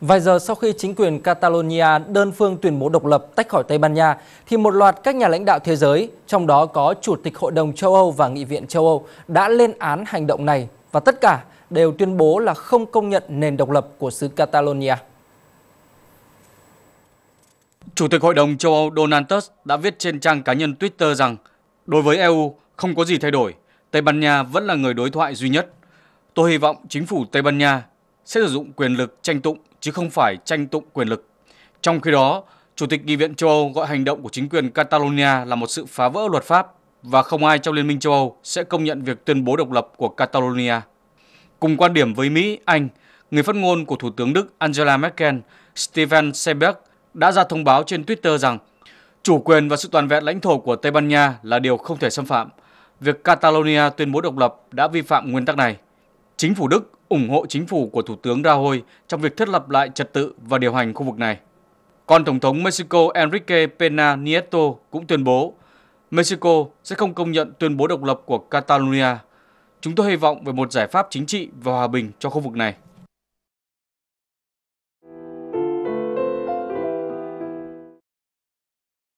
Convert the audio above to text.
Vài giờ sau khi chính quyền Catalonia đơn phương tuyên bố độc lập tách khỏi Tây Ban Nha, thì một loạt các nhà lãnh đạo thế giới, trong đó có Chủ tịch Hội đồng châu Âu và Nghị viện châu Âu, đã lên án hành động này và tất cả đều tuyên bố là không công nhận nền độc lập của xứ Catalonia. Chủ tịch Hội đồng châu Âu Donald Tusk đã viết trên trang cá nhân Twitter rằng đối với EU không có gì thay đổi, Tây Ban Nha vẫn là người đối thoại duy nhất. Tôi hy vọng chính phủ Tây Ban Nha sẽ sử dụng quyền lực tranh tụng chứ không phải tranh tụng quyền lực. Trong khi đó, Chủ tịch Nghị viện châu Âu gọi hành động của chính quyền Catalonia là một sự phá vỡ luật pháp và không ai trong Liên minh châu Âu sẽ công nhận việc tuyên bố độc lập của Catalonia. Cùng quan điểm với Mỹ, Anh, người phát ngôn của Thủ tướng Đức Angela Merkel, Stephen Seberg, đã ra thông báo trên Twitter rằng chủ quyền và sự toàn vẹn lãnh thổ của Tây Ban Nha là điều không thể xâm phạm. Việc Catalonia tuyên bố độc lập đã vi phạm nguyên tắc này. Chính phủ Đức ủng hộ chính phủ của Thủ tướng Rajoy trong việc thiết lập lại trật tự và điều hành khu vực này. Còn Tổng thống Mexico Enrique Pena Nieto cũng tuyên bố Mexico sẽ không công nhận tuyên bố độc lập của Catalonia. Chúng tôi hy vọng về một giải pháp chính trị và hòa bình cho khu vực này.